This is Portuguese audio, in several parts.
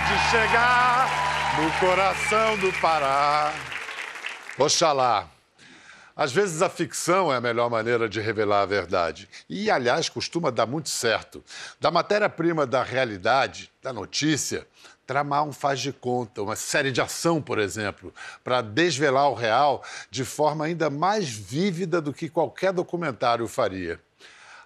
de chegar no coração do Pará. Oxalá. Às vezes a ficção é a melhor maneira de revelar a verdade. E, aliás, costuma dar muito certo. Da matéria-prima da realidade, da notícia, tramar um faz de conta, uma série de ação, por exemplo, para desvelar o real de forma ainda mais vívida do que qualquer documentário faria.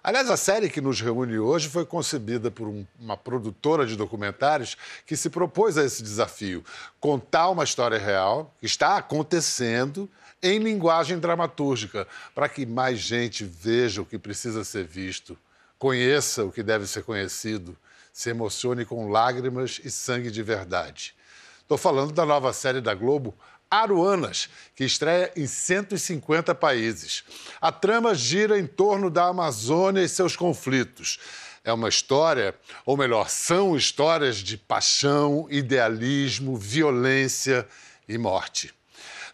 Aliás, a série que nos reúne hoje foi concebida por um, uma produtora de documentários que se propôs a esse desafio: contar uma história real que está acontecendo em linguagem dramatúrgica, para que mais gente veja o que precisa ser visto, conheça o que deve ser conhecido, se emocione com lágrimas e sangue de verdade. Estou falando da nova série da Globo, Aruanas, que estreia em 150 países. A trama gira em torno da Amazônia e seus conflitos. É uma história, ou melhor, são histórias de paixão, idealismo, violência e morte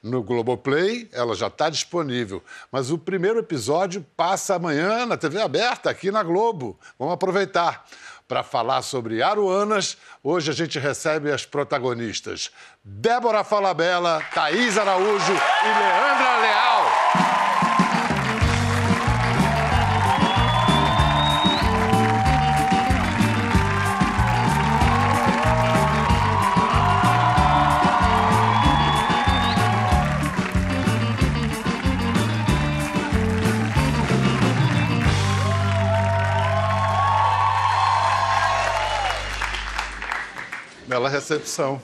no Globoplay, ela já está disponível. Mas o primeiro episódio passa amanhã na TV aberta, aqui na Globo. Vamos aproveitar. Para falar sobre Aruanas, hoje a gente recebe as protagonistas Débora Falabella, Thaís Araújo e Leandra Leal. Bela recepção.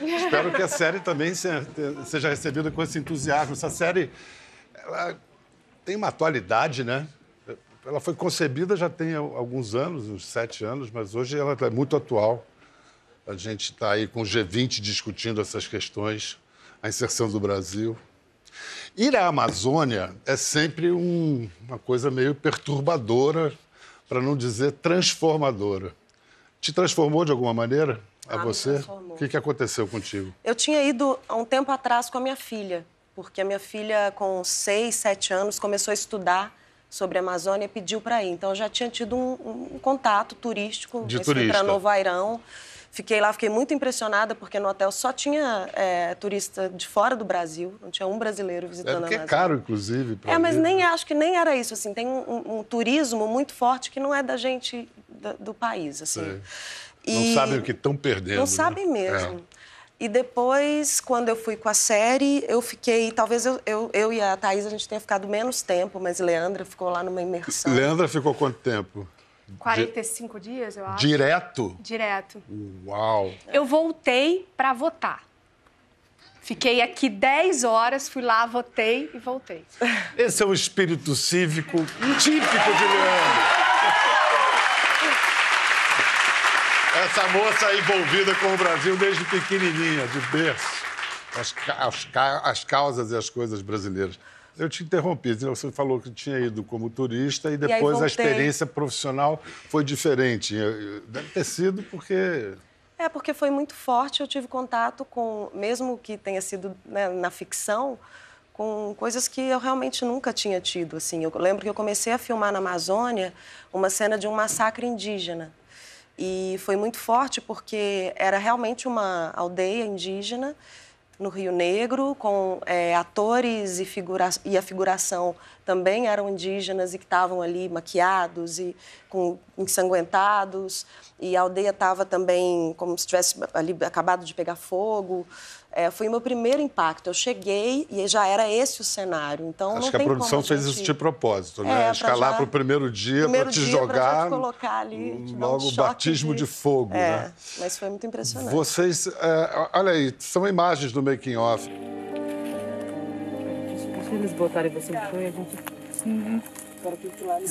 Espero que a série também seja recebida com esse entusiasmo. Essa série tem uma atualidade, né? Ela foi concebida já tem alguns anos, uns sete anos, mas hoje ela é muito atual. A gente está aí com o G20 discutindo essas questões, a inserção do Brasil. Ir à Amazônia é sempre um, uma coisa meio perturbadora, para não dizer transformadora. Te transformou de alguma maneira? A ah, você? O que, que aconteceu contigo? Eu tinha ido há um tempo atrás com a minha filha, porque a minha filha, com seis, sete anos, começou a estudar sobre a Amazônia e pediu para ir. Então, eu já tinha tido um, um contato turístico. De turista. Para Novo Airão. Fiquei lá, fiquei muito impressionada, porque no hotel só tinha é, turista de fora do Brasil, não tinha um brasileiro é, visitando é a Amazônia. É caro, inclusive. É, mas né? nem acho que nem era isso. Assim, tem um, um turismo muito forte que não é da gente do, do país. Assim. E não sabem o que estão perdendo. Não né? sabem é. mesmo. É. E depois, quando eu fui com a série, eu fiquei. Talvez eu, eu, eu e a Thaís a gente tenha ficado menos tempo, mas Leandra ficou lá numa imersão. Leandra ficou quanto tempo? 45 Di... dias, eu acho. Direto? Direto. Uau! Eu voltei para votar. Fiquei aqui 10 horas, fui lá, votei e voltei. Esse é o espírito cívico típico de Leandro. Essa moça é envolvida com o Brasil desde pequenininha, de berço. As, as, as causas e as coisas brasileiras. Eu te interrompi, você falou que tinha ido como turista e depois e a experiência profissional foi diferente. Deve ter sido porque. É, porque foi muito forte. Eu tive contato com, mesmo que tenha sido né, na ficção, com coisas que eu realmente nunca tinha tido. Assim, eu lembro que eu comecei a filmar na Amazônia uma cena de um massacre indígena. E foi muito forte porque era realmente uma aldeia indígena no Rio Negro, com é, atores e, figura e a figuração também eram indígenas e que estavam ali maquiados e com, ensanguentados. E a aldeia estava também como se tivesse ali acabado de pegar fogo. É, foi o meu primeiro impacto. Eu cheguei e já era esse o cenário. Então, Acho que a produção fez gente... isso de propósito, né? É, Escalar para o primeiro dia, para te dia, jogar. Pra colocar ali. Logo, um batismo de, de fogo. É, né? mas foi muito impressionante. Vocês. É, olha aí, são imagens do making off. Se eles botarem você no foi, a gente. não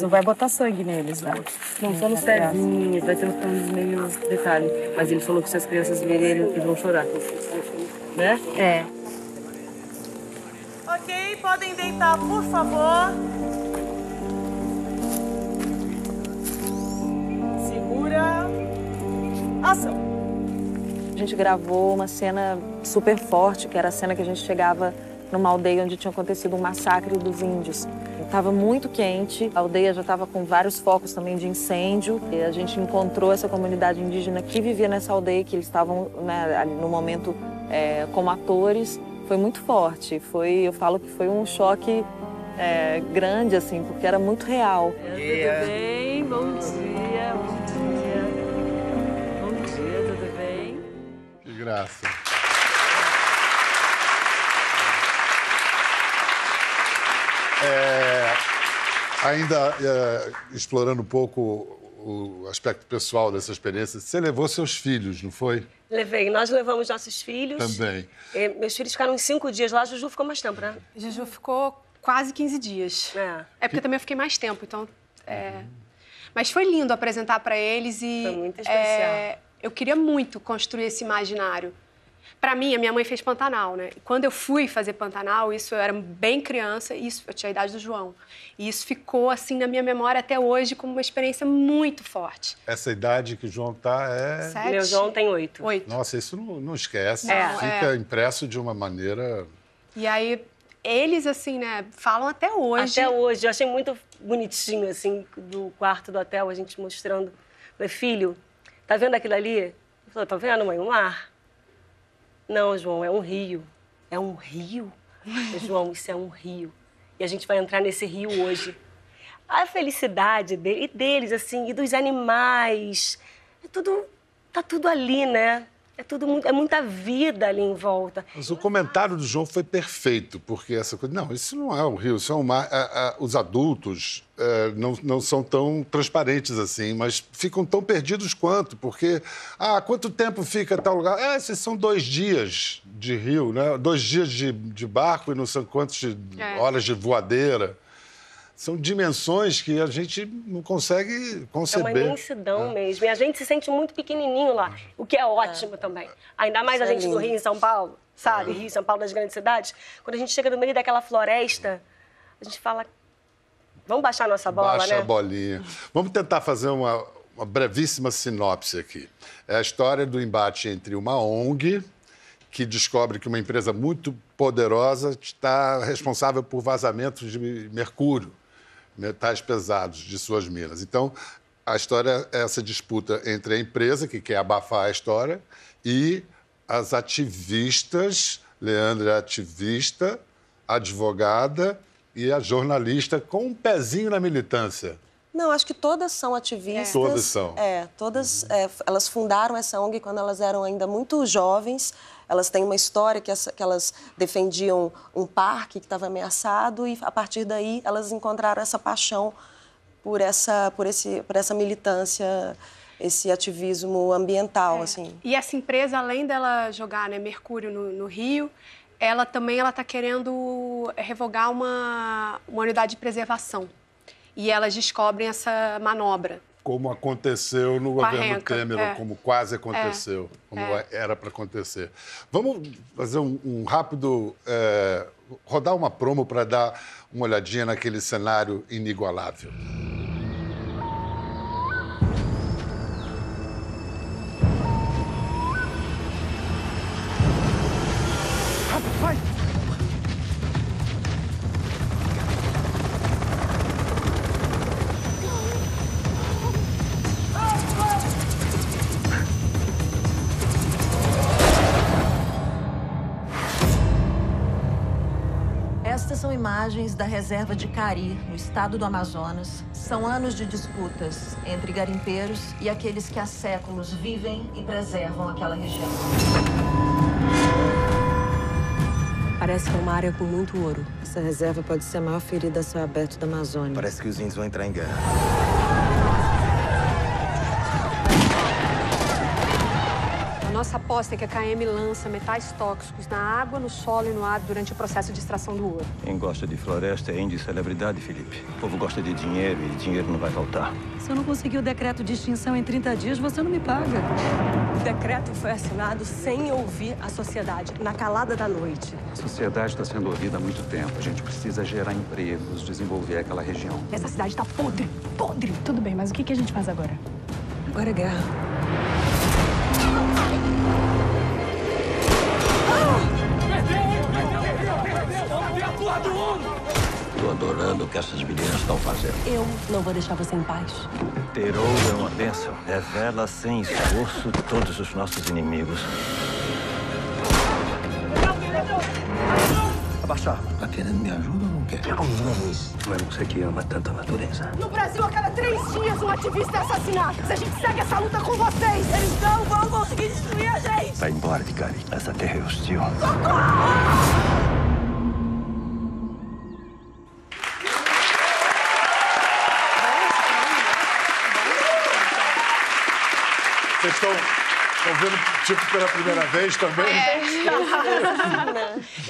uhum. vai botar sangue neles, né? Não, não só nos pezinhos, vai ter uns planos meio detalhe. Mas ele falou que se as crianças verem, eles vão chorar né? É. Ok, podem deitar, por favor. Segura. Ação. A gente gravou uma cena super forte, que era a cena que a gente chegava numa aldeia onde tinha acontecido um massacre dos índios. Estava muito quente, a aldeia já estava com vários focos também de incêndio. E a gente encontrou essa comunidade indígena que vivia nessa aldeia, que eles estavam né, no momento é, como atores foi muito forte. Foi, eu falo que foi um choque é, grande, assim, porque era muito real. Tudo bem? Bom dia, bom dia. Bom dia, tudo bem? Que graça. É, ainda é, explorando um pouco o aspecto pessoal dessa experiência. Você levou seus filhos, não foi? Levei. Nós levamos nossos filhos. Também. E é, meus filhos ficaram cinco dias lá. Juju ficou mais tempo, né? Juju ficou quase 15 dias. É. É porque também eu fiquei mais tempo, então... É... Uhum. Mas foi lindo apresentar para eles e... Foi muito é, especial. É... Eu queria muito construir esse imaginário para mim, a minha mãe fez Pantanal, né? Quando eu fui fazer Pantanal, isso eu era bem criança, isso eu tinha a idade do João. E isso ficou assim na minha memória até hoje como uma experiência muito forte. Essa idade que o João tá é Sete. Meu João tem oito. Oito. Nossa, isso não, não esquece. É. Fica é. impresso de uma maneira. E aí eles assim, né? Falam até hoje. Até hoje. Eu achei muito bonitinho assim do quarto do hotel a gente mostrando, meu filho, tá vendo aquilo ali? eu falei tá vendo, mãe, um mar. Não, João, é um rio. É um rio? João, isso é um rio. E a gente vai entrar nesse rio hoje. A felicidade dele, e deles, assim, e dos animais. É tudo. Tá tudo ali, né? é tudo muito, é muita vida ali em volta. Mas o comentário do João foi perfeito, porque essa coisa. Não, isso não é o rio, isso é um mar. A, a, os adultos é, não, não são tão transparentes assim, mas ficam tão perdidos quanto, porque. Ah, quanto tempo fica tal lugar? É, esses são dois dias de rio, né? Dois dias de, de barco e não são quantas é. horas de voadeira são dimensões que a gente não consegue conceber. É uma imensidão é. mesmo. E a gente se sente muito pequenininho lá, o que é, é. ótimo é. também. Ainda mais Isso a é gente é do Rio em São Paulo, sabe? É. Rio, São Paulo, das grandes cidades. Quando a gente chega no meio daquela floresta, a gente fala, vamos baixar nossa bola, Baixa né? Baixa a bolinha. Vamos tentar fazer uma, uma brevíssima sinopse aqui. É a história do embate entre uma ONG que descobre que uma empresa muito poderosa está responsável por vazamentos de mercúrio metais né, pesados de suas minas. Então, a história é essa disputa entre a empresa, que quer abafar a história, e as ativistas, Leandra é ativista, advogada e a jornalista com um pezinho na militância. Não, acho que todas são ativistas. É. Todas são. É, todas. É, elas fundaram essa ONG quando elas eram ainda muito jovens. Elas têm uma história que, essa, que elas defendiam um parque que estava ameaçado e a partir daí elas encontraram essa paixão por essa, por esse, por essa militância esse ativismo ambiental, é. assim. E essa empresa, além dela jogar né, mercúrio no, no Rio, ela também ela está querendo revogar uma, uma unidade de preservação e elas descobrem essa manobra. Como aconteceu no governo Temer, é. como quase aconteceu, é. como é. era para acontecer. Vamos fazer um, um rápido. É, rodar uma promo para dar uma olhadinha naquele cenário inigualável. Rapaz! margens da reserva de Cari, no estado do Amazonas, são anos de disputas entre garimpeiros e aqueles que há séculos vivem e preservam aquela região. Parece que é uma área com muito ouro. Essa reserva pode ser a maior ferida a céu aberto da Amazônia. Parece que os índios vão entrar em guerra. nossa aposta é que a KM lança metais tóxicos na água, no solo e no ar durante o processo de extração do ouro. Quem gosta de floresta é índio celebridade, Felipe. O povo gosta de dinheiro e dinheiro não vai faltar. Se eu não conseguir o decreto de extinção em 30 dias, você não me paga. O decreto foi assinado sem ouvir a sociedade, na calada da noite. A sociedade está sendo ouvida há muito tempo. A gente precisa gerar empregos, desenvolver aquela região. Essa cidade está podre, podre. Tudo bem, mas o que a gente faz agora? Agora é guerra. imaginando o que essas meninas estão fazendo. Eu não vou deixar você em paz. Terou é uma bênção. Revela sem esforço todos os nossos inimigos. Abaixar. Tá querendo me ajuda ou não quer? Como não é isso? Não é você que ama tanto a natureza. No Brasil, a cada três dias, um ativista é assassinado. Se a gente segue essa luta com vocês, eles não vão conseguir destruir a gente. Vai embora, Vicari. Essa terra é hostil. Socorro! estão. Estão vendo, tipo, pela primeira vez também? É,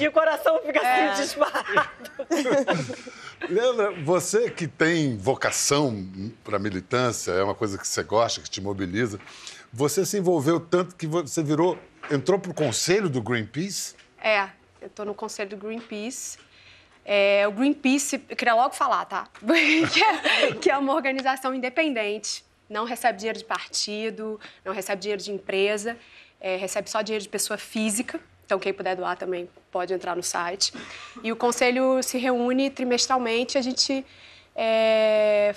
e o coração fica assim, é. assim, disparado. Leandra, você que tem vocação para militância, é uma coisa que você gosta, que te mobiliza, você se envolveu tanto que você virou, entrou para o conselho do Greenpeace? É, eu estou no conselho do Greenpeace. É, o Greenpeace, eu queria logo falar, tá? que, é, que é uma organização independente não recebe dinheiro de partido, não recebe dinheiro de empresa, é, recebe só dinheiro de pessoa física. Então, quem puder doar também pode entrar no site. E o conselho se reúne trimestralmente, a gente é,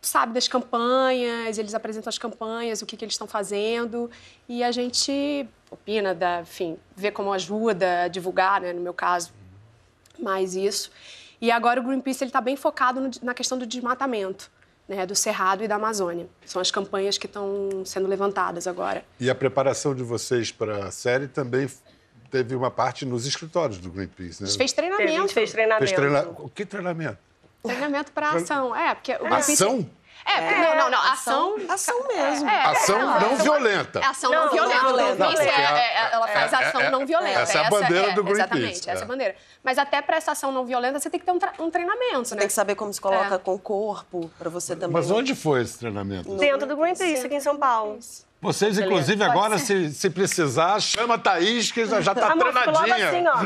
sabe das campanhas, eles apresentam as campanhas, o que, que eles estão fazendo, e a gente opina, da, enfim, vê como ajuda a divulgar, né, no meu caso, mais isso. E agora o Greenpeace está bem focado no, na questão do desmatamento né, do Cerrado e da Amazônia. São as campanhas que estão sendo levantadas agora. E a preparação de vocês para a série também teve uma parte nos escritórios do Greenpeace, né? A gente fez treinamento. a gente fez treinamento. Fez treina... O que treinamento? Treinamento para ação. É, porque o Greenpeace... Ação? É, é, não, não, não. Ação. Ação é. mesmo. É, ação não é, violenta. Ação não, não violenta. violenta. Não, é, a, ela faz ação não violenta. Essa é a bandeira do Greenpeace. Exatamente, essa é a bandeira. Mas até para essa ação não violenta, você tem que ter um, um treinamento, você né? Tem que saber como se coloca com o corpo, para você também. Mas onde foi esse treinamento? Dentro do Greenpeace, aqui em São Paulo. Isso. Vocês, Beleza, inclusive, agora, se, se, precisar, chama a Thaís, que já está treinadinha. Assim, ó.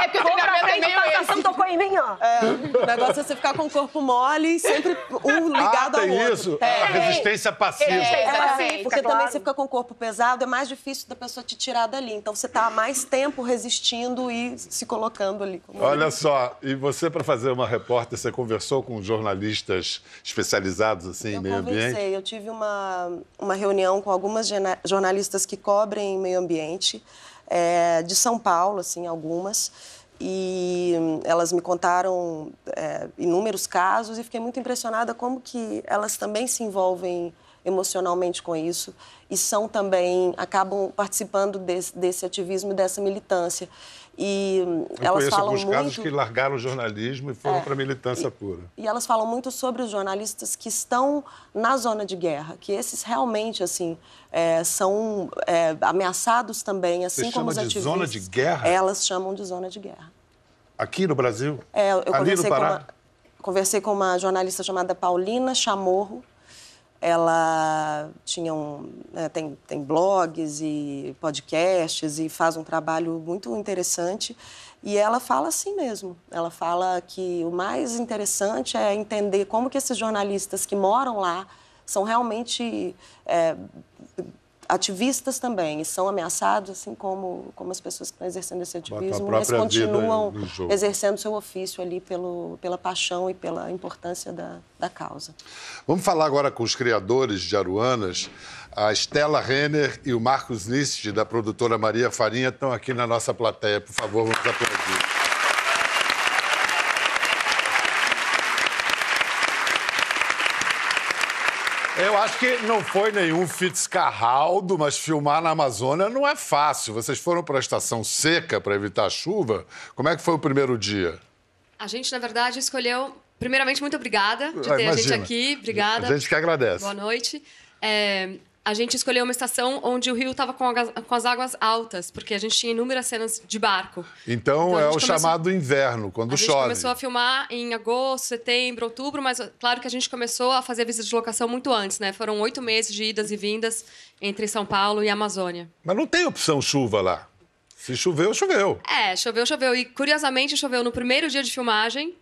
É, é porque o treinamento é meio tá tocou em mim, ó. É, o negócio é você ficar com o corpo mole sempre um ah, ligado ah, ao outro. isso. É. A resistência passiva. É, é, porque claro. também você fica com o corpo pesado, é mais difícil da pessoa te tirar dali. Então, você está mais tempo resistindo e se colocando ali. Olha só, e você, para fazer uma repórter, você conversou com jornalistas especializados assim, em meio ambiente? Eu conversei, eu tive uma uma reunião com algumas jornalistas que cobrem meio ambiente, é, de São Paulo, assim, algumas. E hum, elas me contaram é, inúmeros casos e fiquei muito impressionada como que elas também se envolvem emocionalmente com isso e são também, acabam participando desse, desse ativismo e dessa militância. E hum, Eu elas falam alguns muito... casos que largaram o jornalismo e foram é, para a militância e, pura. E elas falam muito sobre os jornalistas que estão na zona de guerra, que esses realmente, assim, é, são é, ameaçados também, assim Você como os ativistas. Elas chamam de zona de guerra? Elas chamam de zona de guerra. Aqui no Brasil? É, eu Ali conversei no Pará? Com uma, conversei com uma jornalista chamada Paulina Chamorro, ela tinha um, né, tem, tem blogs e podcasts e faz um trabalho muito interessante. E ela fala assim mesmo. Ela fala que o mais interessante é entender como que esses jornalistas que moram lá são realmente é, ativistas também são ameaçados, assim como, como as pessoas que estão exercendo esse ativismo, mas continuam exercendo seu ofício ali pelo, pela paixão e pela importância da, da causa. Vamos falar agora com os criadores de Aruanas. A Stella Renner e o Marcos Nist, da produtora Maria Farinha, estão aqui na nossa plateia. Por favor, vamos aplaudir. acho que não foi nenhum Fitzcarraldo, mas filmar na Amazônia não é fácil. Vocês foram para a estação seca para evitar a chuva. Como é que foi o primeiro dia? A gente, na verdade, escolheu. Primeiramente, muito obrigada de ah, ter Imagina. a gente aqui. Obrigada. A gente que agradece. Boa noite. É, a gente escolheu uma estação onde o rio estava com, com, as águas altas, porque a gente tinha inúmeras cenas de barco. Então, então é o começou... chamado inverno, quando chove. A gente começou a filmar em agosto, setembro, outubro, mas claro que a gente começou a fazer visita de locação muito antes, né? Foram oito meses de idas e vindas entre São Paulo e Amazônia. Mas não tem opção chuva lá. Se choveu, choveu. É, choveu, choveu. E curiosamente choveu no primeiro dia de filmagem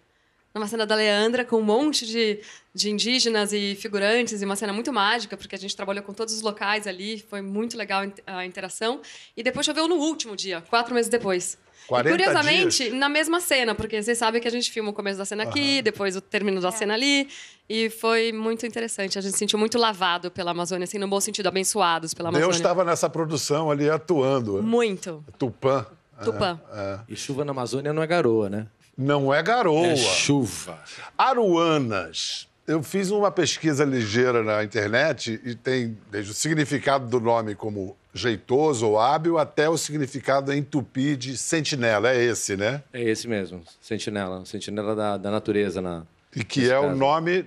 numa cena da Leandra com um monte de, de indígenas e figurantes, e uma cena muito mágica, porque a gente trabalhou com todos os locais ali, foi muito legal a interação. E depois choveu no último dia, quatro meses depois. E, curiosamente, dias. na mesma cena, porque vocês sabem que a gente filma o começo da cena aqui, uhum. depois o término da é. cena ali. E foi muito interessante. A gente se sentiu muito lavado pela Amazônia, assim, no bom sentido, abençoados pela Amazônia. Eu estava nessa produção ali atuando. Muito. Tupã. Tupã. É, é. E chuva na Amazônia não é garoa, né? Não é garoa. É chuva. Aruanas. Eu fiz uma pesquisa ligeira na internet e tem desde o significado do nome como jeitoso ou hábil até o significado em tupi de sentinela. É esse, né? É esse mesmo, sentinela. Sentinela da, da natureza. Na, e que é caso. o nome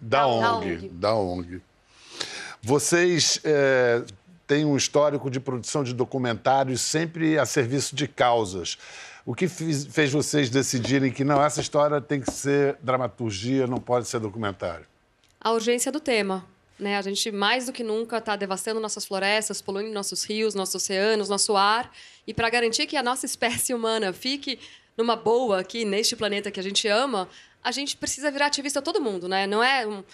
da, da, ONG, da, ONG, da ONG. Vocês é, têm um histórico de produção de documentários sempre a serviço de causas. O que fiz, fez vocês decidirem que não, essa história tem que ser dramaturgia, não pode ser documentário? A urgência do tema. Né? A gente, mais do que nunca, está devastando nossas florestas, poluindo nossos rios, nossos oceanos, nosso ar. E para garantir que a nossa espécie humana fique numa boa aqui neste planeta que a gente ama, a gente precisa virar ativista todo mundo, né? Não é um,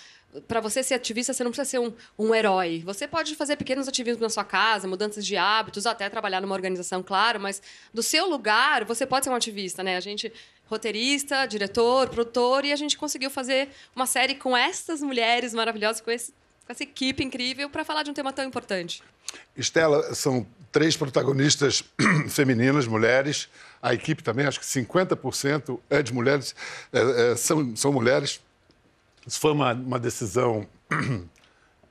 para você ser ativista, você não precisa ser um, um herói. Você pode fazer pequenos ativismos na sua casa, mudanças de hábitos, até trabalhar numa organização, claro, mas do seu lugar, você pode ser um ativista, né? A gente roteirista, diretor, produtor e a gente conseguiu fazer uma série com essas mulheres maravilhosas, com, esse, com essa equipe incrível para falar de um tema tão importante. Estela, são três protagonistas femininas, mulheres. A equipe também, acho que 50% é de mulheres, é, é, são, são mulheres isso foi uma, uma decisão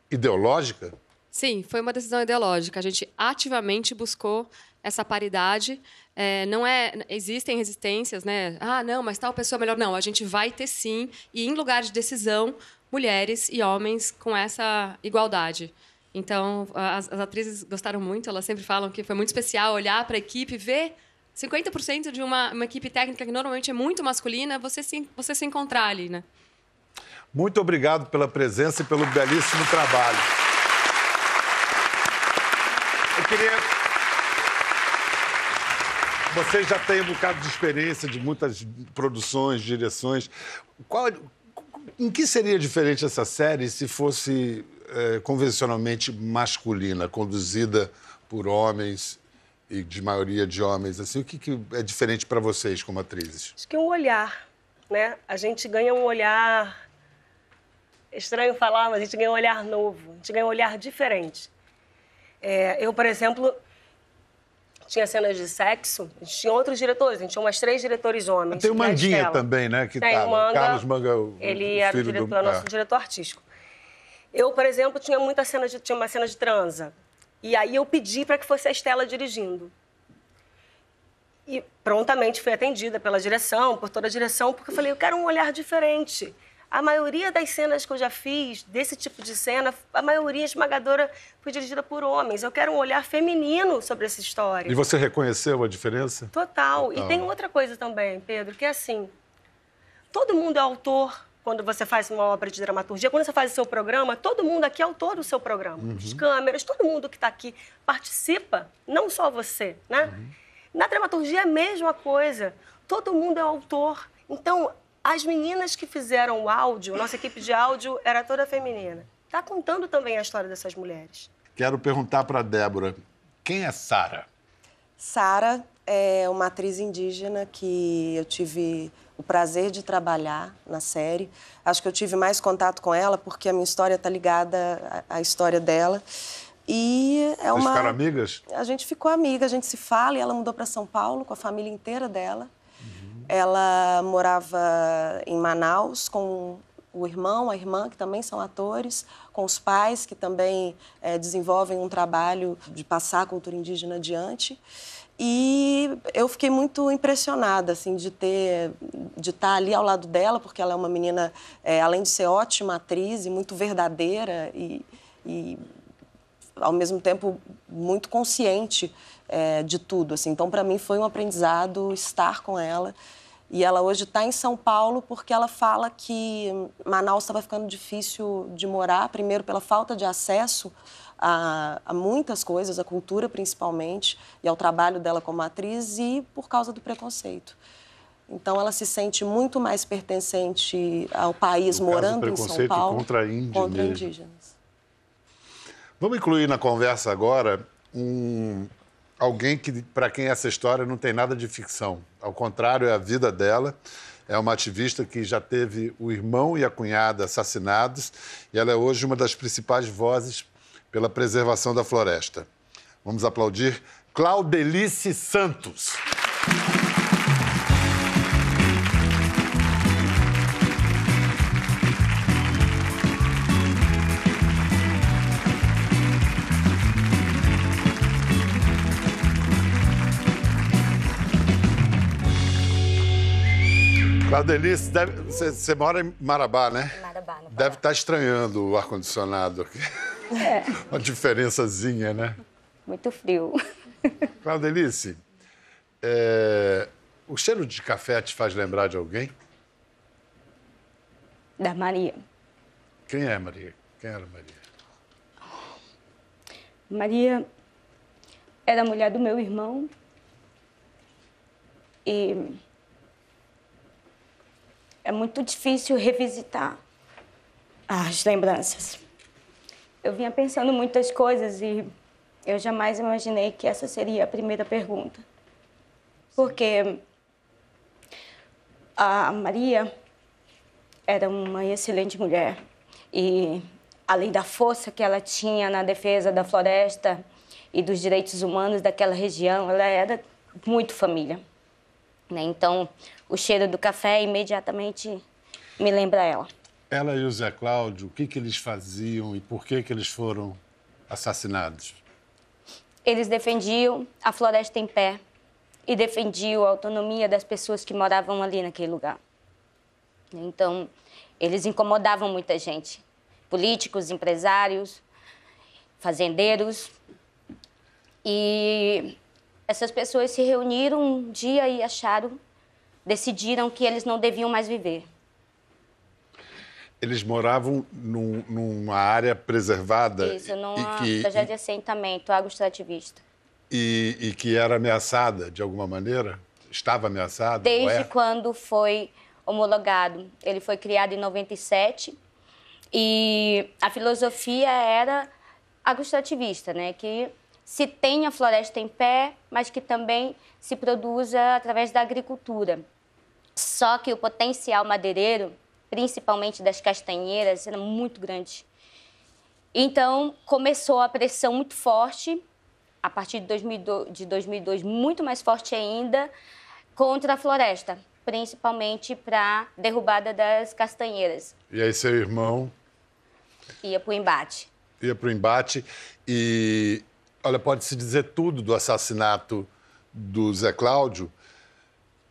ideológica? Sim, foi uma decisão ideológica. A gente ativamente buscou essa paridade. É, não é, existem resistências, né? Ah, não, mas tal pessoa é melhor. Não, a gente vai ter sim e em lugar de decisão mulheres e homens com essa igualdade. Então, as, as atrizes gostaram muito. Elas sempre falam que foi muito especial olhar para a equipe, ver 50% de uma, uma equipe técnica que normalmente é muito masculina, você se, você se encontrar ali, né? Muito obrigado pela presença e pelo belíssimo trabalho. Eu queria vocês já têm um bocado de experiência de muitas produções, direções. Qual, em que seria diferente essa série se fosse é, convencionalmente masculina, conduzida por homens e de maioria de homens? Assim, o que, que é diferente para vocês como atrizes? Acho que é o olhar, né? A gente ganha um olhar estranho falar, mas a gente ganha um olhar novo, a gente ganha um olhar diferente. É, eu, por exemplo, tinha cenas de sexo, a gente tinha outros diretores, a gente tinha umas três diretores homens. Tem o Mandinha também, né? Que Tem tá, o Manga, Carlos Manga, o Ele o era o diretor, do... nosso é. diretor artístico. Eu, por exemplo, tinha muita cena de, tinha uma cena de transa. E aí eu pedi para que fosse a Estela dirigindo. E prontamente fui atendida pela direção, por toda a direção, porque eu falei, eu quero um olhar diferente. A maioria das cenas que eu já fiz, desse tipo de cena, a maioria esmagadora foi dirigida por homens. Eu quero um olhar feminino sobre essa história. E você reconheceu a diferença? Total. Total. E tem outra coisa também, Pedro, que é assim: todo mundo é autor quando você faz uma obra de dramaturgia, quando você faz o seu programa, todo mundo aqui é autor do seu programa. Uhum. As câmeras, todo mundo que está aqui participa, não só você, né? Uhum. Na dramaturgia é a mesma coisa. Todo mundo é autor. Então, as meninas que fizeram o áudio, nossa equipe de áudio era toda feminina. Está contando também a história dessas mulheres. Quero perguntar para Débora, quem é Sara? Sara é uma atriz indígena que eu tive o prazer de trabalhar na série. Acho que eu tive mais contato com ela porque a minha história está ligada à história dela. E é uma. Vocês ficaram amigas? A gente ficou amiga, a gente se fala e ela mudou para São Paulo com a família inteira dela. Ela morava em Manaus com o irmão, a irmã, que também são atores, com os pais, que também é, desenvolvem um trabalho de passar a cultura indígena adiante. E eu fiquei muito impressionada, assim, de ter, de estar tá ali ao lado dela, porque ela é uma menina, é, além de ser ótima atriz e muito verdadeira e, e ao mesmo tempo, muito consciente é, de tudo, assim. Então, para mim, foi um aprendizado estar com ela e ela hoje está em São Paulo porque ela fala que Manaus estava ficando difícil de morar, primeiro pela falta de acesso a, a, muitas coisas, à cultura principalmente, e ao trabalho dela como atriz, e por causa do preconceito. Então ela se sente muito mais pertencente ao país no morando caso, em São Paulo contra, índio contra indígenas. Vamos incluir na conversa agora um alguém que para quem essa história não tem nada de ficção. Ao contrário, é a vida dela. É uma ativista que já teve o irmão e a cunhada assassinados e ela é hoje uma das principais vozes pela preservação da floresta. Vamos aplaudir Claudelice Santos. Adelice, você mora em Marabá, né? Marabá, no Pará. Deve tá estar estranhando o ar-condicionado aqui. É. Uma diferençazinha, né? Muito frio. Claudelice, é... o cheiro de café te faz lembrar de alguém? Da Maria. Quem é Maria? Quem era Maria? Maria era a mulher do meu irmão. E é muito difícil revisitar as lembranças. Eu vinha pensando muitas coisas e eu jamais imaginei que essa seria a primeira pergunta. Porque a Maria era uma excelente mulher e além da força que ela tinha na defesa da floresta e dos direitos humanos daquela região, ela era muito família. Né? Então, o cheiro do café imediatamente me lembra ela. Ela e o Zé Cláudio, o que, que eles faziam e por que, que eles foram assassinados? Eles defendiam a floresta em pé e defendiam a autonomia das pessoas que moravam ali naquele lugar. Então, eles incomodavam muita gente: políticos, empresários, fazendeiros. E essas pessoas se reuniram um dia e acharam, decidiram que eles não deviam mais viver. Eles moravam num, numa área preservada? Isso, numa que, projeto de assentamento, água extrativista. E, e, que era ameaçada, de alguma maneira? Estava ameaçada? Desde é? quando foi homologado. Ele foi criado em 97 e a filosofia era agroestativista, né? Que se tenha floresta em pé, mas que também se produza através da agricultura. Só que o potencial madeireiro, principalmente das castanheiras, era muito grande. Então, começou a pressão muito forte, a partir de 2002, de 2002 muito mais forte ainda, contra a floresta, principalmente para derrubada das castanheiras. E aí seu irmão ia para o embate. Ia para o embate e Olha, pode-se dizer tudo do assassinato do Zé Cláudio,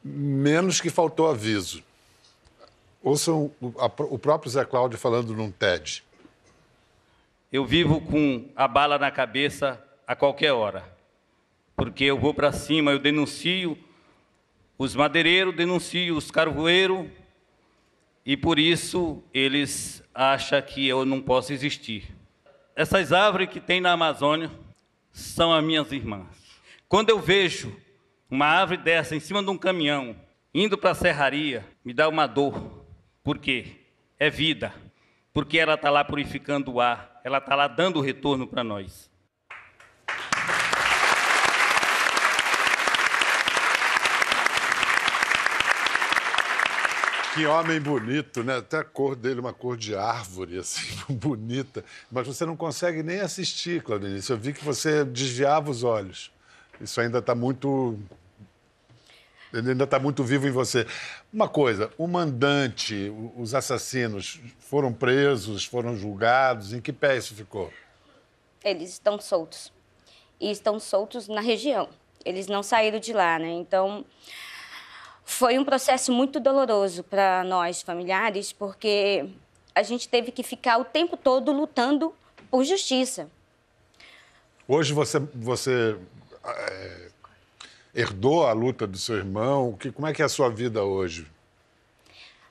menos que faltou aviso. Ouçam o, a, o próprio Zé Cláudio falando num TED. Eu vivo com a bala na cabeça a qualquer hora, porque eu vou para cima, eu denuncio os madeireiros, denuncio os carvoeiros, e por isso eles acham que eu não posso existir. Essas árvores que tem na Amazônia, são as minhas irmãs. Quando eu vejo uma árvore dessa em cima de um caminhão, indo para a serraria, me dá uma dor. Por quê? É vida. Porque ela está lá purificando o ar, ela está lá dando retorno para nós. Que homem bonito, né? Até a cor dele, uma cor de árvore, assim, bonita. Mas você não consegue nem assistir, Claudinice. Eu vi que você desviava os olhos. Isso ainda está muito. Ele ainda está muito vivo em você. Uma coisa, o mandante, os assassinos foram presos, foram julgados. Em que pé isso ficou? Eles estão soltos. E estão soltos na região. Eles não saíram de lá, né? Então, foi um processo muito doloroso para nós familiares, porque a gente teve que ficar o tempo todo lutando por justiça. Hoje você, você é, herdou a luta do seu irmão. Que, como é que é a sua vida hoje?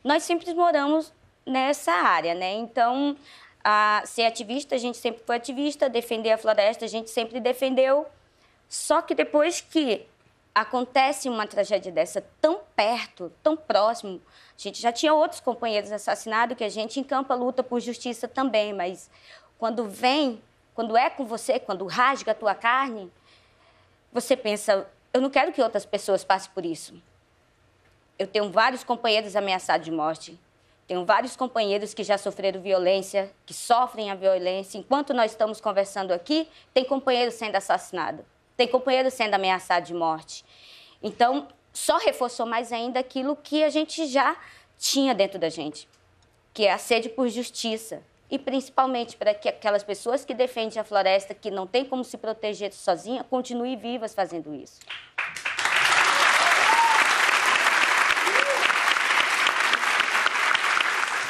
Nós sempre moramos nessa área, né? Então, a ser ativista, a gente sempre foi ativista, defender a floresta, a gente sempre defendeu. Só que depois que acontece uma tragédia dessa tão perto, tão próximo. A gente já tinha outros companheiros assassinados que a gente encampa luta por justiça também, mas quando vem, quando é com você, quando rasga a tua carne, você pensa, eu não quero que outras pessoas passem por isso. Eu tenho vários companheiros ameaçados de morte. Tenho vários companheiros que já sofreram violência, que sofrem a violência. Enquanto nós estamos conversando aqui, tem companheiro sendo assassinado tem companheiro sendo ameaçado de morte. Então, só reforçou mais ainda aquilo que a gente já tinha dentro da gente, que é a sede por justiça. E principalmente para que aquelas pessoas que defendem a floresta, que não tem como se proteger sozinha, continuem vivas fazendo isso.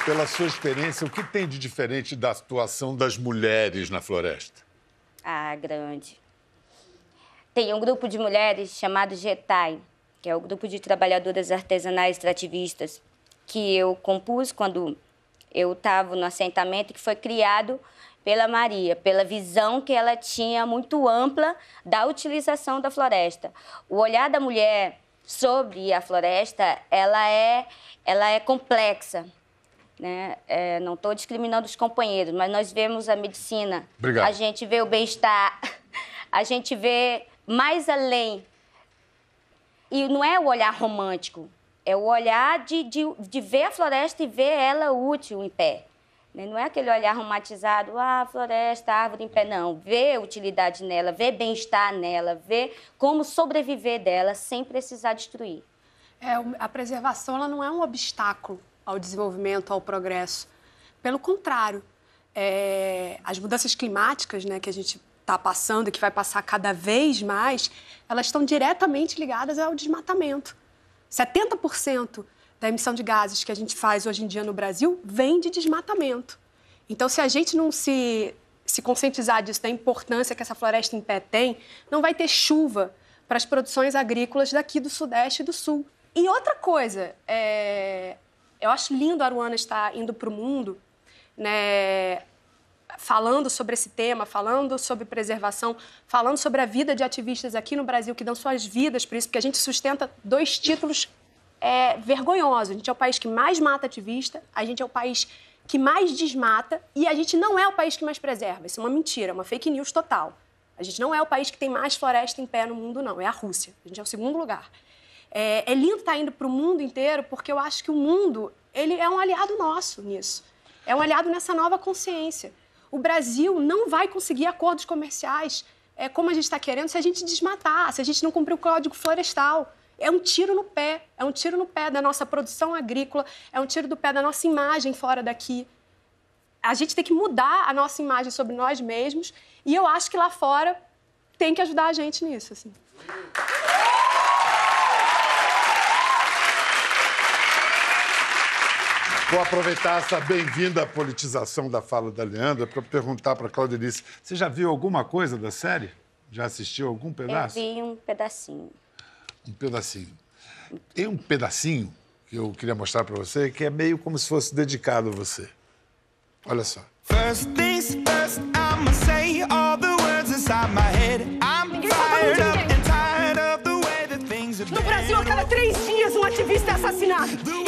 Pela sua experiência, o que tem de diferente da atuação das mulheres na floresta? Ah, grande tem um grupo de mulheres chamado GETAI, que é o grupo de trabalhadoras artesanais extrativistas, que eu compus quando eu estava no assentamento, que foi criado pela Maria, pela visão que ela tinha muito ampla da utilização da floresta. O olhar da mulher sobre a floresta, ela é, ela é complexa. Né? É, não estou discriminando os companheiros, mas nós vemos a medicina, Obrigado. a gente vê o bem-estar, a gente vê mais além. E não é o olhar romântico, é o olhar de, de, de ver a floresta e ver ela útil em pé. Né? Não é aquele olhar romantizado, ah, floresta, árvore em pé, não. Ver utilidade nela, ver bem-estar nela, ver como sobreviver dela sem precisar destruir. É, a preservação ela não é um obstáculo ao desenvolvimento, ao progresso. Pelo contrário, é, as mudanças climáticas né, que a gente está passando e que vai passar cada vez mais, elas estão diretamente ligadas ao desmatamento. 70% da emissão de gases que a gente faz hoje em dia no Brasil vem de desmatamento. Então, se a gente não se, se conscientizar disso, da importância que essa floresta em pé tem, não vai ter chuva para as produções agrícolas daqui do Sudeste e do Sul. E outra coisa, é... eu acho lindo a Aruana estar indo para o mundo, né? falando sobre esse tema, falando sobre preservação, falando sobre a vida de ativistas aqui no Brasil que dão suas vidas por isso, porque a gente sustenta dois títulos é, vergonhosos. A gente é o país que mais mata ativista, a gente é o país que mais desmata e a gente não é o país que mais preserva. Isso é uma mentira, é uma fake news total. A gente não é o país que tem mais floresta em pé no mundo, não. É a Rússia. A gente é o segundo lugar. É, é lindo estar tá indo para o mundo inteiro, porque eu acho que o mundo ele é um aliado nosso nisso. É um aliado nessa nova consciência. O Brasil não vai conseguir acordos comerciais é, como a gente está querendo se a gente desmatar, se a gente não cumprir o Código Florestal. É um tiro no pé, é um tiro no pé da nossa produção agrícola, é um tiro do pé da nossa imagem fora daqui. A gente tem que mudar a nossa imagem sobre nós mesmos e eu acho que lá fora tem que ajudar a gente nisso. Assim. Vou aproveitar essa bem-vinda politização da fala da Leandra para perguntar para a Claudelice: você já viu alguma coisa da série? Já assistiu algum pedaço? Eu vi um pedacinho. Um pedacinho. Tem um pedacinho que eu queria mostrar para você que é meio como se fosse dedicado a você. Olha só. First things first, I'ma say all the words inside my head. I'm fired up and tired of the way that things are No Brasil, a cada três dias um ativista é assassinado.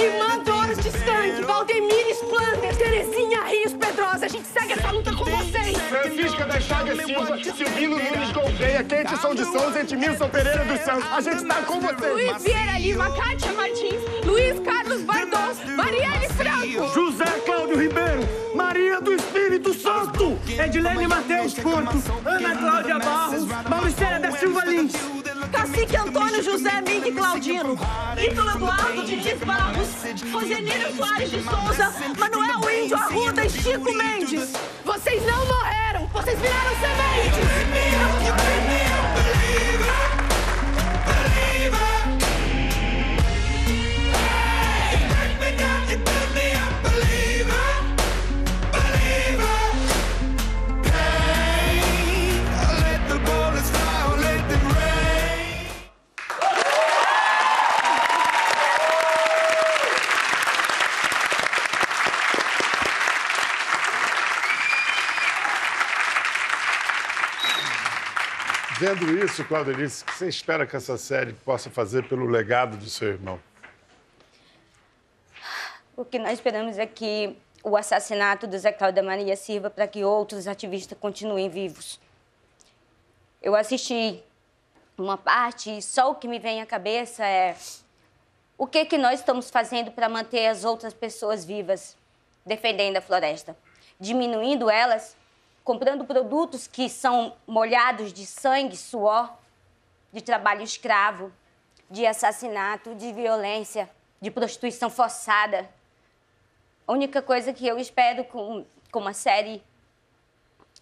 Isso, Pedrosa, a gente segue essa luta com vocês! Francisca da Chaga Silva, Silvino Nunes Gouveia, Kate São de Souza, Edmilson Pereira dos Santos, a gente tá com vocês! Luiz Vieira Lima, Kátia Martins, Luiz Carlos Bardos, Marielle Franco! José Cláudio Ribeiro, Maria do Espírito Santo, Edilene Matheus Porto, Ana Cláudia Barros, Mauricélia da Silva Lins! Henrique, Antônio, José, Mink, Claudino, Ítalo Eduardo, Didi Barros, Rosenino Soares de Souza, Manuel Índio Arruda e Chico Mendes. Vocês não morreram, vocês viraram sementes! Vendo isso, Claudelice, o que você espera que essa série possa fazer pelo legado do seu irmão? O que nós esperamos é que o assassinato do Zé Cláudio Maria sirva para que outros ativistas continuem vivos. Eu assisti uma parte e só o que me vem à cabeça é o que, que nós estamos fazendo para manter as outras pessoas vivas, defendendo a floresta? Diminuindo elas comprando produtos que são molhados de sangue, suor, de trabalho escravo, de assassinato, de violência, de prostituição forçada. A única coisa que eu espero com, com uma série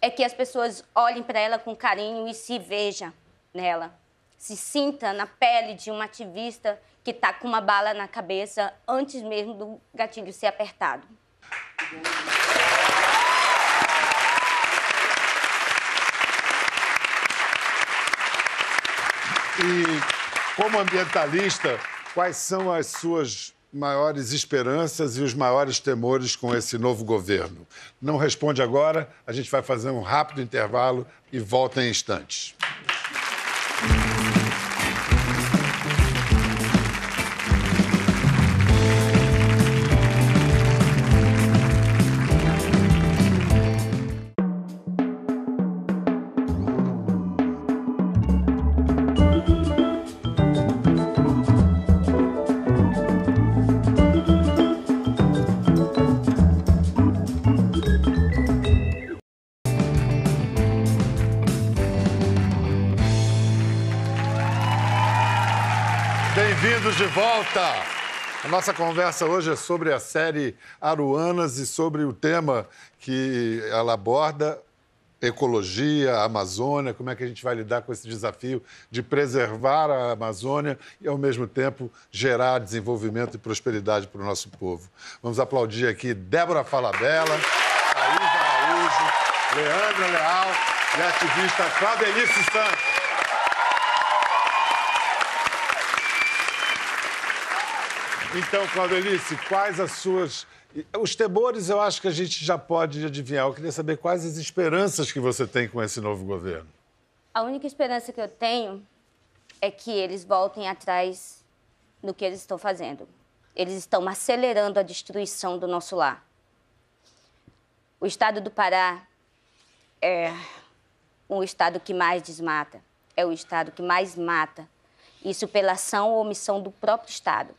é que as pessoas olhem para ela com carinho e se vejam nela. Se sinta na pele de um ativista que está com uma bala na cabeça antes mesmo do gatilho ser apertado. E como ambientalista, quais são as suas maiores esperanças e os maiores temores com esse novo governo? Não responde agora, a gente vai fazer um rápido intervalo e volta em instantes. de volta! A nossa conversa hoje é sobre a série Aruanas e sobre o tema que ela aborda, ecologia, Amazônia, como é que a gente vai lidar com esse desafio de preservar a Amazônia e, ao mesmo tempo, gerar desenvolvimento e prosperidade para o nosso povo. Vamos aplaudir aqui Débora Falabella, Thaís Araújo, Leandra Leal e a ativista Cladelice Santos. Então, Claudelice, quais as suas. Os temores eu acho que a gente já pode adivinhar. Eu queria saber quais as esperanças que você tem com esse novo governo. A única esperança que eu tenho é que eles voltem atrás no que eles estão fazendo. Eles estão acelerando a destruição do nosso lar. O estado do Pará é um estado que mais desmata, é o estado que mais mata. Isso pela ação ou omissão do próprio estado.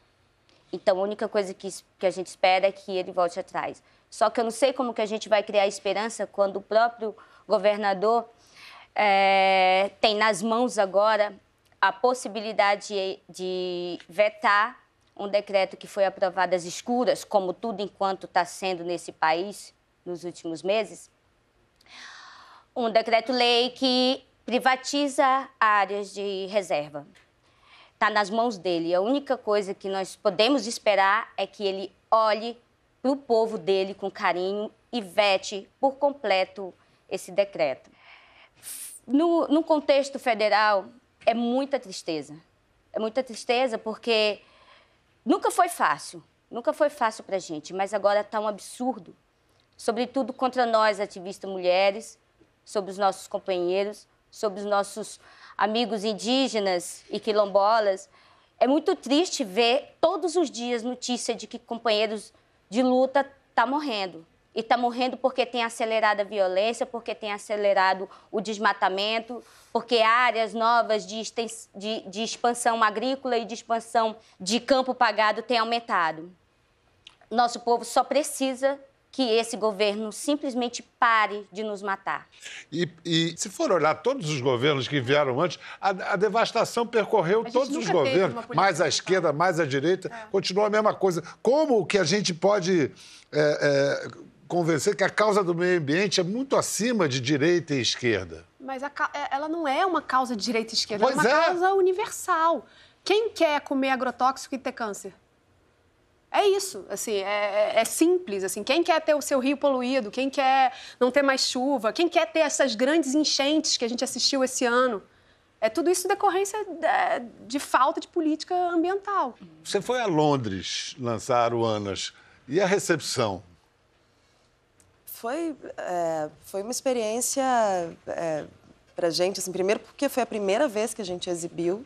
Então, a única coisa que, que a gente espera é que ele volte atrás. Só que eu não sei como que a gente vai criar esperança quando o próprio governador é, tem nas mãos agora a possibilidade de, de vetar um decreto que foi aprovado às escuras, como tudo enquanto está sendo nesse país nos últimos meses, um decreto-lei que privatiza áreas de reserva está nas mãos dele. A única coisa que nós podemos esperar é que ele olhe para o povo dele com carinho e vete por completo esse decreto. No, no contexto federal, é muita tristeza. É muita tristeza porque nunca foi fácil, nunca foi fácil para a gente, mas agora está um absurdo, sobretudo contra nós, ativistas mulheres, sobre os nossos companheiros, sobre os nossos amigos indígenas e quilombolas, é muito triste ver todos os dias notícia de que companheiros de luta tá morrendo. E está morrendo porque tem acelerado a violência, porque tem acelerado o desmatamento, porque áreas novas de, de, de expansão agrícola e de expansão de campo pagado têm aumentado. Nosso povo só precisa que esse governo simplesmente pare de nos matar. E, e se for olhar todos os governos que vieram antes, a, a devastação percorreu a todos os governos, mais à esquerda, mais à direita, é. continua a mesma coisa. Como que a gente pode é, é, convencer que a causa do meio ambiente é muito acima de direita e esquerda? Mas a, é, ela não é uma causa de direita e esquerda, é pois é uma causa universal. Quem quer comer agrotóxico e ter câncer? É isso, assim, é, é, é, simples, assim, quem quer ter o seu rio poluído, quem quer não ter mais chuva, quem quer ter essas grandes enchentes que a gente assistiu esse ano, é tudo isso decorrência de, de falta de política ambiental. Você foi a Londres lançar o ANAS, e a recepção? Foi, é, foi uma experiência é, a gente, assim, primeiro porque foi a primeira vez que a gente exibiu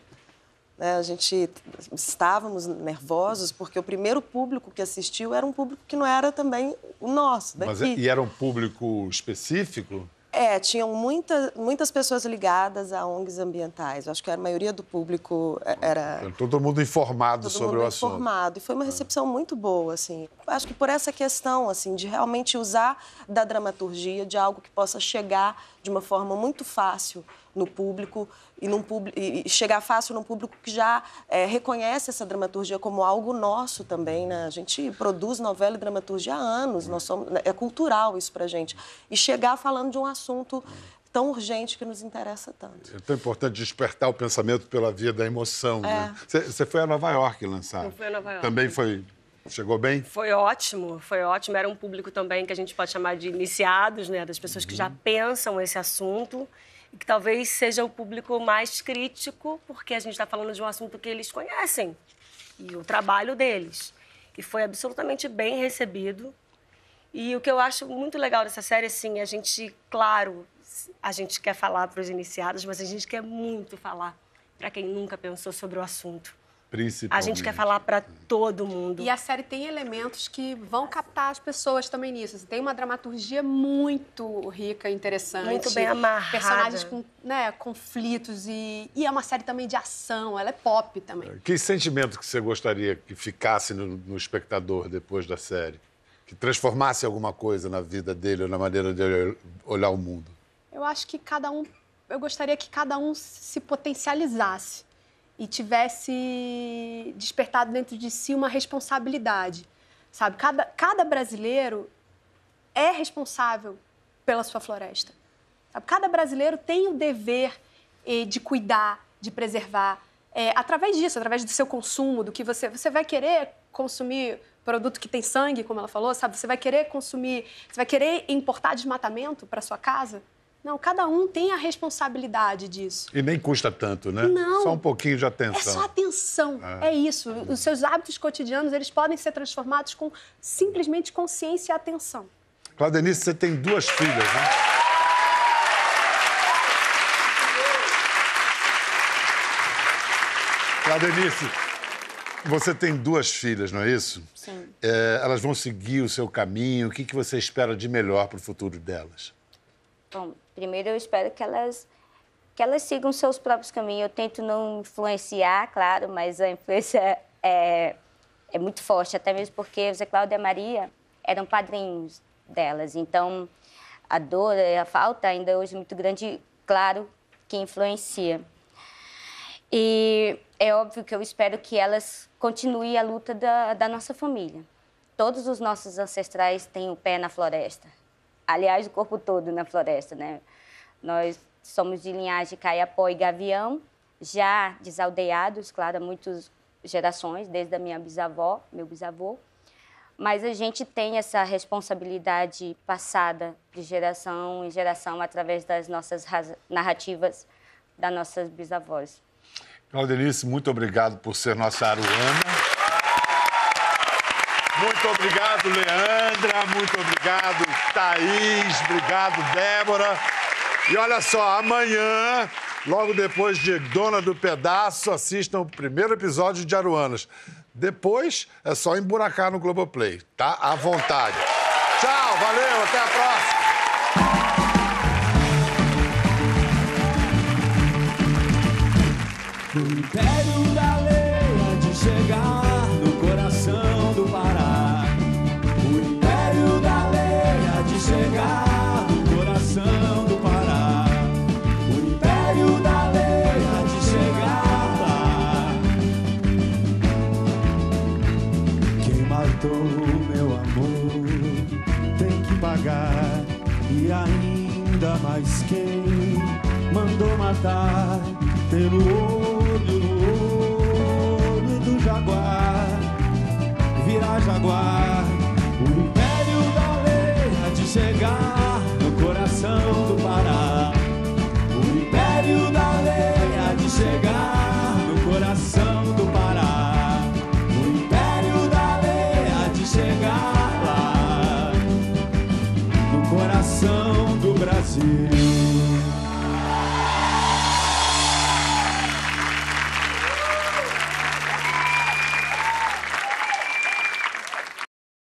né? A gente estávamos nervosos porque o primeiro público que assistiu era um público que não era também o nosso. Daqui. Mas, é, e era um público específico? É, tinham muita, muitas pessoas ligadas a ONGs ambientais. Eu acho que a maioria do público é, era... Todo mundo informado todo sobre mundo o assunto. informado. E foi uma ah. recepção muito boa, assim. Acho que por essa questão, assim, de realmente usar da dramaturgia, de algo que possa chegar de uma forma muito fácil no público e, num, e chegar fácil num público que já é, reconhece essa dramaturgia como algo nosso também, né? A gente produz novela e dramaturgia há anos, nós somos, né, é cultural isso para gente. E chegar falando de um assunto tão urgente que nos interessa tanto. É tão importante despertar o pensamento pela via da emoção. Você é. né? foi a Nova York lançar. Eu fui a Nova York. Também foi Chegou bem? Foi ótimo, foi ótimo. Era um público também que a gente pode chamar de iniciados, né? Das pessoas uhum. que já uhum. pensam esse assunto e que talvez seja o público mais crítico, porque a gente está falando de um assunto que eles conhecem e o trabalho deles. E foi absolutamente bem recebido. E o que eu acho muito legal dessa série, assim, a gente, claro, a gente quer falar para os iniciados, mas a gente quer muito falar para quem nunca pensou sobre o assunto. A gente quer falar para todo mundo. E a série tem elementos que vão captar as pessoas também nisso. Tem uma dramaturgia muito rica, interessante. Muito bem amarrada. Personagens com né, conflitos e, e é uma série também de ação. Ela é pop também. É, que sentimento que você gostaria que ficasse no, no espectador depois da série? Que transformasse alguma coisa na vida dele ou na maneira de olhar o mundo? Eu acho que cada um... Eu gostaria que cada um se potencializasse e tivesse despertado dentro de si uma responsabilidade, sabe? Cada, cada brasileiro é responsável pela sua floresta. Sabe? Cada brasileiro tem o dever eh, de cuidar, de preservar. É, através disso, através do seu consumo, do que você... Você vai querer consumir produto que tem sangue, como ela falou, sabe? Você vai querer consumir... Você vai querer importar desmatamento para sua casa? Não, cada um tem a responsabilidade disso. E nem custa tanto, né? Não. Só um pouquinho de atenção. É só atenção. É, é isso. Os seus hábitos cotidianos, eles podem ser transformados com simplesmente consciência e atenção. Claudenice, você tem duas filhas, né? Claudenice, você tem duas filhas, não é isso? Sim. É, elas vão seguir o seu caminho. O que, que você espera de melhor para o futuro delas? Bom, primeiro eu espero que elas que elas sigam seus próprios caminhos. Eu tento não influenciar, claro, mas a influência é, é muito forte, até mesmo porque Zé Cláudia e Maria eram padrinhos delas. Então, a dor, a falta ainda é hoje é muito grande, claro que influencia. E é óbvio que eu espero que elas continuem a luta da, da nossa família. Todos os nossos ancestrais têm o pé na floresta aliás, o corpo todo na floresta, né? Nós somos de linhagem Caiapó e Gavião, já desaldeados, claro, há muitas gerações, desde a minha bisavó, meu bisavô. Mas a gente tem essa responsabilidade passada de geração em geração através das nossas narrativas das nossas bisavós. Claudenice, muito obrigado por ser nossa aruana. Muito obrigado, Leandra. Muito obrigado, Thaís. Obrigado, Débora. E olha só, amanhã, logo depois de Dona do Pedaço, assistam o primeiro episódio de Aruanas. Depois é só emburacar no Globoplay, tá? À vontade. Tchau, valeu, até a próxima. Império da mandou matar pelo olho no olho do jaguar, virar jaguar. O império da lei há de chegar no coração do